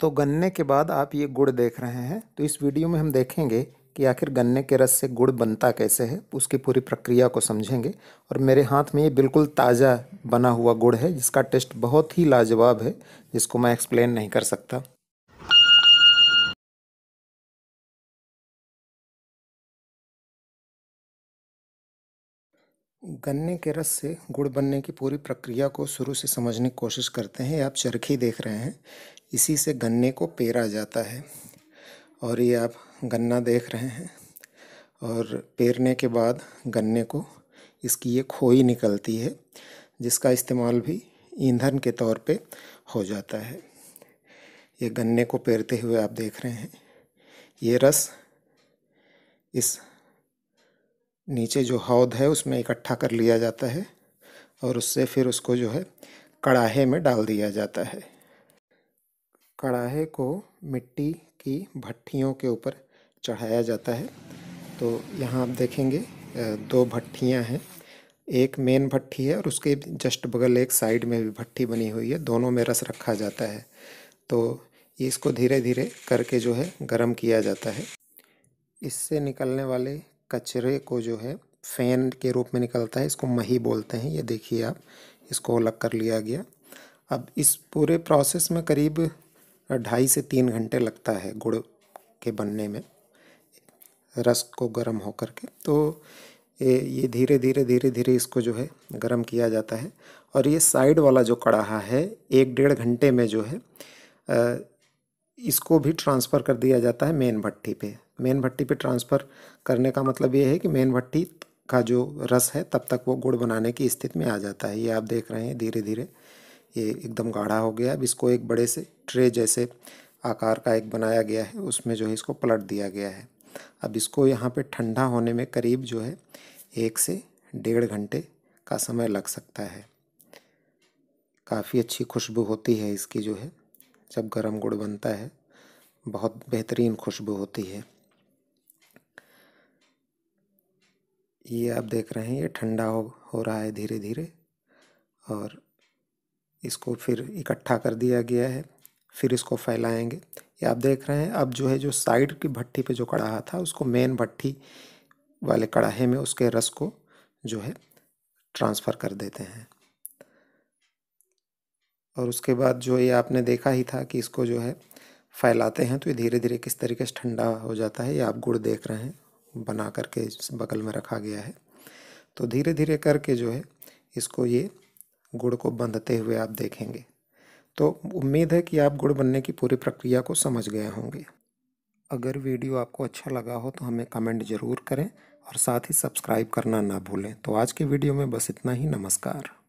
तो गन्ने के बाद आप ये गुड़ देख रहे हैं तो इस वीडियो में हम देखेंगे कि आखिर गन्ने के रस से गुड़ बनता कैसे है उसकी पूरी प्रक्रिया को समझेंगे और मेरे हाथ में ये बिल्कुल ताज़ा बना हुआ गुड़ है जिसका टेस्ट बहुत ही लाजवाब है जिसको मैं एक्सप्लेन नहीं कर सकता गन्ने के रस से गुड़ बनने की पूरी प्रक्रिया को शुरू से समझने की कोशिश करते हैं आप चरखी देख रहे हैं इसी से गन्ने को पेरा जाता है और ये आप गन्ना देख रहे हैं और पेरने के बाद गन्ने को इसकी ये खोई निकलती है जिसका इस्तेमाल भी ईंधन के तौर पे हो जाता है ये गन्ने को पेरते हुए आप देख रहे हैं ये रस इस नीचे जो हौद है उसमें इकट्ठा कर लिया जाता है और उससे फिर उसको जो है कड़ाहे में डाल दिया जाता है कड़ाहे को मिट्टी की भट्टियों के ऊपर चढ़ाया जाता है तो यहाँ आप देखेंगे दो भट्टियाँ हैं एक मेन भट्टी है और उसके जस्ट बगल एक साइड में भी भट्टी बनी हुई है दोनों में रस रखा जाता है तो इसको धीरे धीरे करके जो है गर्म किया जाता है इससे निकलने वाले कचरे को जो है फैन के रूप में निकलता है इसको मही बोलते हैं ये देखिए आप इसको अलग कर लिया गया अब इस पूरे प्रोसेस में करीब ढाई से तीन घंटे लगता है गुड़ के बनने में रस को गर्म होकर के तो ये ये धीरे धीरे धीरे धीरे इसको जो है गर्म किया जाता है और ये साइड वाला जो कड़ाहा है एक डेढ़ घंटे में जो है इसको भी ट्रांसफ़र कर दिया जाता है मेन भट्टी पे मेन भट्टी पे ट्रांसफ़र करने का मतलब ये है कि मेन भट्टी का जो रस है तब तक वो गुड़ बनाने की स्थिति में आ जाता है ये आप देख रहे हैं धीरे धीरे ये एकदम गाढ़ा हो गया अब इसको एक बड़े से ट्रे जैसे आकार का एक बनाया गया है उसमें जो है इसको पलट दिया गया है अब इसको यहाँ पे ठंडा होने में करीब जो है एक से डेढ़ घंटे का समय लग सकता है काफ़ी अच्छी खुशबू होती है इसकी जो है जब गर्म गुड़ बनता है बहुत बेहतरीन खुशबू होती है ये आप देख रहे हैं ये ठंडा हो हो रहा है धीरे धीरे और इसको फिर इकट्ठा कर दिया गया है फिर इसको फैलाएंगे ये आप देख रहे हैं अब जो है जो साइड की भट्टी पे जो कड़ाहा था उसको मेन भट्टी वाले कड़ाहे में उसके रस को जो है ट्रांसफ़र कर देते हैं और उसके बाद जो ये आपने देखा ही था कि इसको जो है फैलाते हैं तो ये धीरे धीरे किस तरीके से ठंडा हो जाता है ये आप गुड़ देख रहे हैं बना करके बगल में रखा गया है तो धीरे धीरे करके जो है इसको ये गुड़ को बंधते हुए आप देखेंगे तो उम्मीद है कि आप गुड़ बनने की पूरी प्रक्रिया को समझ गए होंगे अगर वीडियो आपको अच्छा लगा हो तो हमें कमेंट ज़रूर करें और साथ ही सब्सक्राइब करना ना भूलें तो आज के वीडियो में बस इतना ही नमस्कार